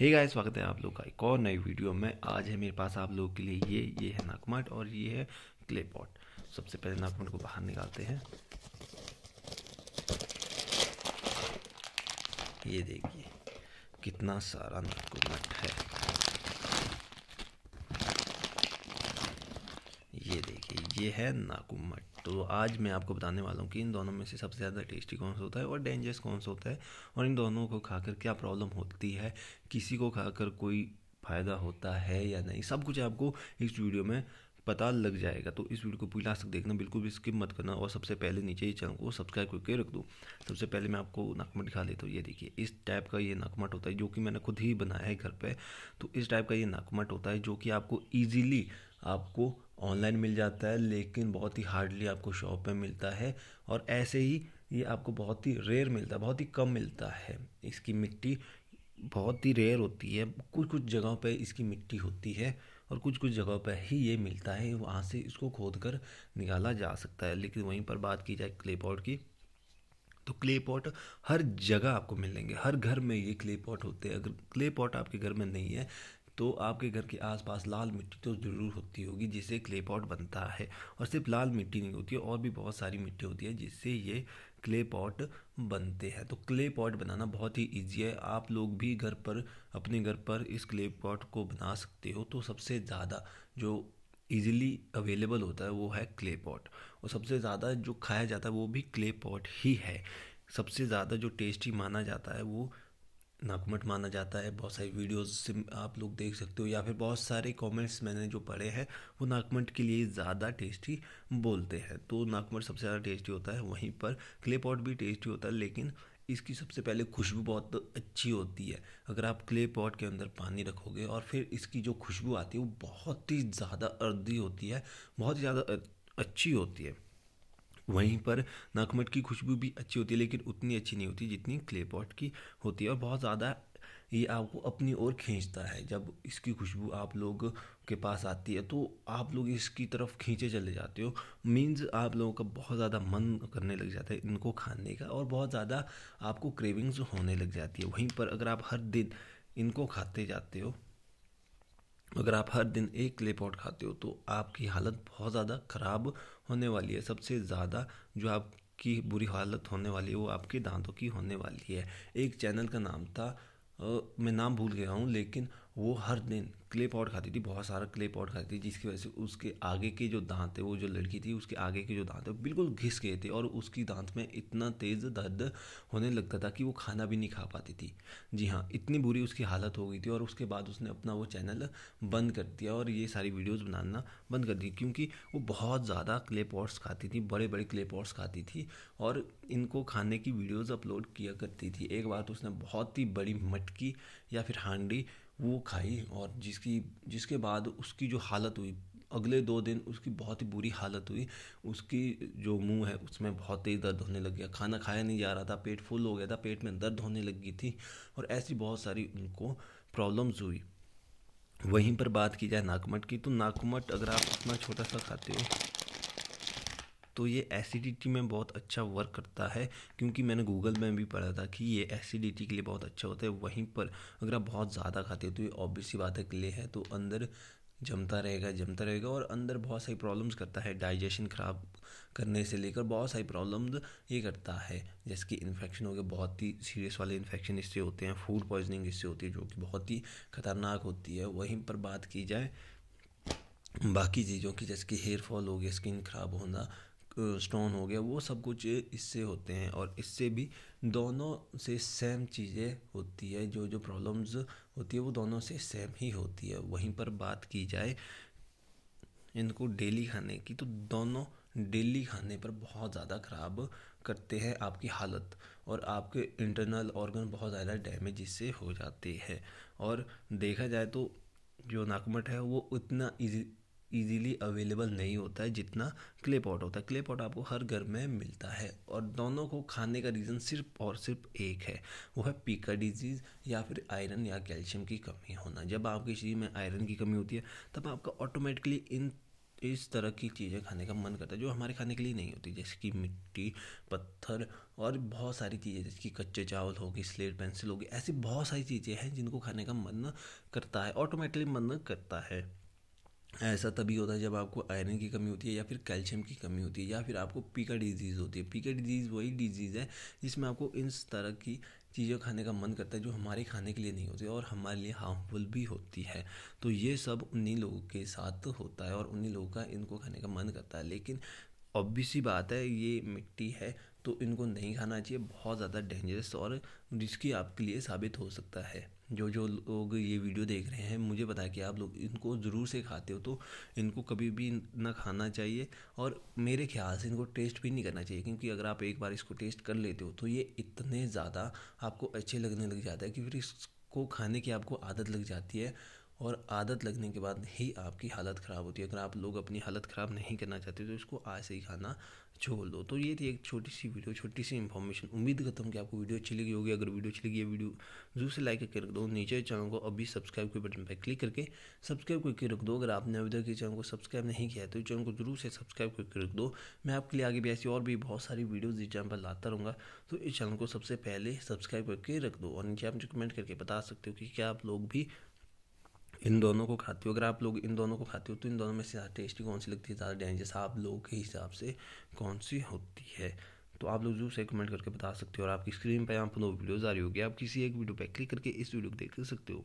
hey guys स्वागत है आप लोग का एक और नई वीडियो में आज है मेरे पास आप लोगों के लिए ये ये है नाकमट और ये है क्ले पॉट सबसे पहले नाकमट को बाहर निकालते हैं ये देखिए कितना सारा नाकमट है ये है नाकुमट तो आज मैं आपको बताने वाला हूँ कि इन दोनों में से सबसे ज़्यादा टेस्टी कौन सा होता है और डेंजरस कौन सा होता है और इन दोनों को खाकर क्या प्रॉब्लम होती है किसी को खाकर कोई फ़ायदा होता है या नहीं सब कुछ आपको इस वीडियो में पता लग जाएगा तो इस वीडियो को पूरी लास्ट तक देखना बिल्कुल भी स्किप मत करना और सबसे पहले नीचे ही चैनल को सब्सक्राइब करके रख दो सबसे पहले मैं आपको नाकमट दिखा देता हूँ ये देखिए इस टाइप का ये नाकमट होता है जो कि मैंने खुद ही बनाया है घर पे तो इस टाइप का ये नाकमट होता है जो कि आपको ईजिली आपको ऑनलाइन मिल जाता है लेकिन बहुत ही हार्डली आपको शॉप में मिलता है और ऐसे ही ये आपको बहुत ही रेयर मिलता है बहुत ही कम मिलता है इसकी मिट्टी बहुत ही रेयर होती है कुछ कुछ जगहों पे इसकी मिट्टी होती है और कुछ कुछ जगहों पर ही ये मिलता है वहाँ से इसको खोद कर निकाला जा सकता है लेकिन वहीं पर बात की जाए क्ले पॉट की तो क्ले पॉट हर जगह आपको मिलेंगे हर घर में ये क्ले पॉट होते हैं अगर क्ले पॉट आपके घर में नहीं है तो आपके घर के आसपास लाल मिट्टी तो ज़रूर होती होगी जिससे क्ले पॉट बनता है और सिर्फ लाल मिट्टी नहीं होती है और भी बहुत सारी मिट्टी होती है जिससे ये क्ले पॉट बनते हैं तो क्ले पॉट बनाना बहुत ही इजी है आप लोग भी घर पर अपने घर पर इस क्ले पॉट को बना सकते हो तो सबसे ज़्यादा जो इजीली अवेलेबल होता है वो है क्ले पॉट और सबसे ज़्यादा जो खाया जाता है वो भी क्ले पॉट ही है सबसे ज़्यादा जो टेस्टी माना जाता है वो नाकमट माना जाता है बहुत सारी वीडियोस से आप लोग देख सकते हो या फिर बहुत सारे कमेंट्स मैंने जो पढ़े हैं वो नाकमट के लिए ज़्यादा टेस्टी बोलते हैं तो नाकमट सबसे ज़्यादा टेस्टी होता है वहीं पर क्ले पॉट भी टेस्टी होता है लेकिन इसकी सबसे पहले खुशबू बहुत अच्छी होती है अगर आप क्ले पॉट के अंदर पानी रखोगे और फिर इसकी जो खुशबू आती है वो बहुत ही ज़्यादा अर्दी होती है बहुत ही ज़्यादा अच्छी होती है वहीं पर नाकमट की खुशबू भी अच्छी होती है लेकिन उतनी अच्छी नहीं होती जितनी क्ले पॉट की होती है और बहुत ज़्यादा ये आपको अपनी ओर खींचता है जब इसकी खुशबू आप लोग के पास आती है तो आप लोग इसकी तरफ खींचे चले जाते हो मीन्स आप लोगों का बहुत ज़्यादा मन करने लग जाता है इनको खाने का और बहुत ज़्यादा आपको क्रेविंग्स होने लग जाती है वहीं पर अगर आप हर दिन इनको खाते जाते हो अगर आप हर दिन एक क्ले पॉट खाते हो तो आपकी हालत बहुत ज़्यादा ख़राब होने वाली है सबसे ज़्यादा जो आपकी बुरी हालत होने वाली है वो आपके दांतों की होने वाली है एक चैनल का नाम था मैं नाम भूल गया हूँ लेकिन वो हर दिन क्ले पॉट खाती थी बहुत सारा क्ले पॉट खाती थी जिसकी वजह से उसके आगे के जो दांत थे वो जो लड़की थी उसके आगे के जो दांत थे बिल्कुल घिस गए थे और उसकी दांत में इतना तेज़ दर्द होने लगता था कि वो खाना भी नहीं खा पाती थी जी हाँ इतनी बुरी उसकी हालत हो गई थी और उसके बाद उसने अपना वो चैनल बंद कर दिया और ये सारी वीडियोज़ बनाना बंद कर दी क्योंकि वो बहुत ज़्यादा क्ले पॉट्स खाती थी बड़े बड़े क्ले पॉट्स खाती थी और इनको खाने की वीडियोज़ अपलोड किया करती थी एक बार तो उसने बहुत ही बड़ी मटकी या फिर हांडी वो खाई और जिसकी जिसके बाद उसकी जो हालत हुई अगले दो दिन उसकी बहुत ही बुरी हालत हुई उसकी जो मुंह है उसमें बहुत तेज़ दर्द होने लग गया खाना खाया नहीं जा रहा था पेट फुल हो गया था पेट में दर्द होने लग गई थी और ऐसी बहुत सारी उनको प्रॉब्लम्स हुई वहीं पर बात की जाए नाकमट की तो नाकमट अगर आप अपना छोटा सा खाते हो तो ये एसिडिटी में बहुत अच्छा वर्क करता है क्योंकि मैंने गूगल में भी पढ़ा था कि ये एसिडिटी के लिए बहुत अच्छा होता है वहीं पर अगर आप बहुत ज़्यादा खाते हो तो ये ऑब्वियस सी बात है क्ले है तो अंदर जमता रहेगा जमता रहेगा और अंदर बहुत सारी प्रॉब्लम्स करता है डाइजेशन ख़राब करने से लेकर बहुत सारी प्रॉब्लम्स ये करता है जैसे कि इन्फेक्शन हो गया बहुत ही सीरियस वाले इन्फेक्शन इससे होते हैं फूड पॉइजनिंग इससे होती है जो कि बहुत ही ख़तरनाक होती है वहीं पर बात की जाए बाकी चीज़ों की जैसे कि हेयर फॉल हो गया स्किन ख़राब होना स्टोन हो गया वो सब कुछ इससे होते हैं और इससे भी दोनों से सेम चीज़ें होती है जो जो प्रॉब्लम्स होती है वो दोनों से सेम ही होती है वहीं पर बात की जाए इनको डेली खाने की तो दोनों डेली खाने पर बहुत ज़्यादा ख़राब करते हैं आपकी हालत और आपके इंटरनल ऑर्गन बहुत ज़्यादा डैमेज इससे हो जाते हैं और देखा जाए तो जो नाकमट है वो उतना इजी इजीली अवेलेबल नहीं होता है जितना क्ले पॉट होता है क्ले पॉट आपको हर घर में मिलता है और दोनों को खाने का रीज़न सिर्फ और सिर्फ एक है वो है पीका डिजीज़ या फिर आयरन या कैल्शियम की कमी होना जब आपके शरीर में आयरन की कमी होती है तब आपका ऑटोमेटिकली इन इस तरह की चीज़ें खाने का मन करता है जो हमारे खाने के लिए नहीं होती जैसे कि मिट्टी पत्थर और बहुत सारी चीज़ें जैसे कि कच्चे चावल होगी स्लेट पेंसिल होगी ऐसी बहुत सारी चीज़ें हैं जिनको खाने का मन करता है ऑटोमेटिकली मन करता है ऐसा तभी होता है जब आपको आयरन की कमी होती है या फिर कैल्शियम की कमी होती है या फिर आपको पीका डिजीज़ होती है पीका डिजीज़ वही डिजीज़ है जिसमें आपको इस तरह की चीज़ें खाने का मन करता है जो हमारे खाने के लिए नहीं होती और हमारे लिए हार्मफुल भी होती है तो ये सब उन्हीं लोगों के साथ होता है और उन्हीं लोगों का इनको खाने का मन करता है लेकिन ऑब्वियस ही बात है ये मिट्टी है तो इनको नहीं खाना चाहिए बहुत ज़्यादा डेंजरस और रिस्की आपके लिए साबित हो सकता है जो जो लोग ये वीडियो देख रहे हैं मुझे बताया कि आप लोग इनको ज़रूर से खाते हो तो इनको कभी भी ना खाना चाहिए और मेरे ख्याल से इनको टेस्ट भी नहीं करना चाहिए क्योंकि अगर आप एक बार इसको टेस्ट कर लेते हो तो ये इतने ज़्यादा आपको अच्छे लगने लग जाता है कि फिर इसको खाने की आपको आदत लग जाती है और आदत लगने के बाद ही आपकी हालत ख़राब होती है अगर आप लोग अपनी हालत ख़राब नहीं करना चाहते तो इसको आज से ही खाना छोड़ दो तो ये थी एक छोटी सी वीडियो छोटी सी इन्फॉर्मेशन उम्मीद करता हूँ कि आपको वीडियो अच्छी लगी होगी अगर वीडियो अच्छी लगी है वीडियो जरूर से लाइक करके रख दो नीचे चैनल को अभी सब्सक्राइब के बटन पर क्लिक करके सब्सक्राइब करके रख दो अगर आपने अभी तक इस चैनल को सब्सक्राइब नहीं किया है तो चैनल को जरूर से सब्सक्राइब करके रख दो मैं आपके लिए आगे भी ऐसी और भी बहुत सारी वीडियोज़ इस चैनल पर लाता रहूँगा तो इस चैनल को सबसे पहले सब्सक्राइब करके रख दो और नीचे आप मुझे कमेंट करके बता सकते हो कि क्या आप लोग भी इन दोनों को खाते हो अगर आप लोग इन दोनों को खाते हो तो इन दोनों में से ज़्यादा टेस्टी कौन सी लगती है ज़्यादा डेंजस आप लोगों के हिसाब से कौन सी होती है तो आप लोग जरूर से कमेंट करके बता सकते हो और आपकी स्क्रीन पर यहाँ पर दो वीडियोज़ आ रही होगी आप किसी एक वीडियो पर क्लिक करके इस वीडियो को देख सकते हो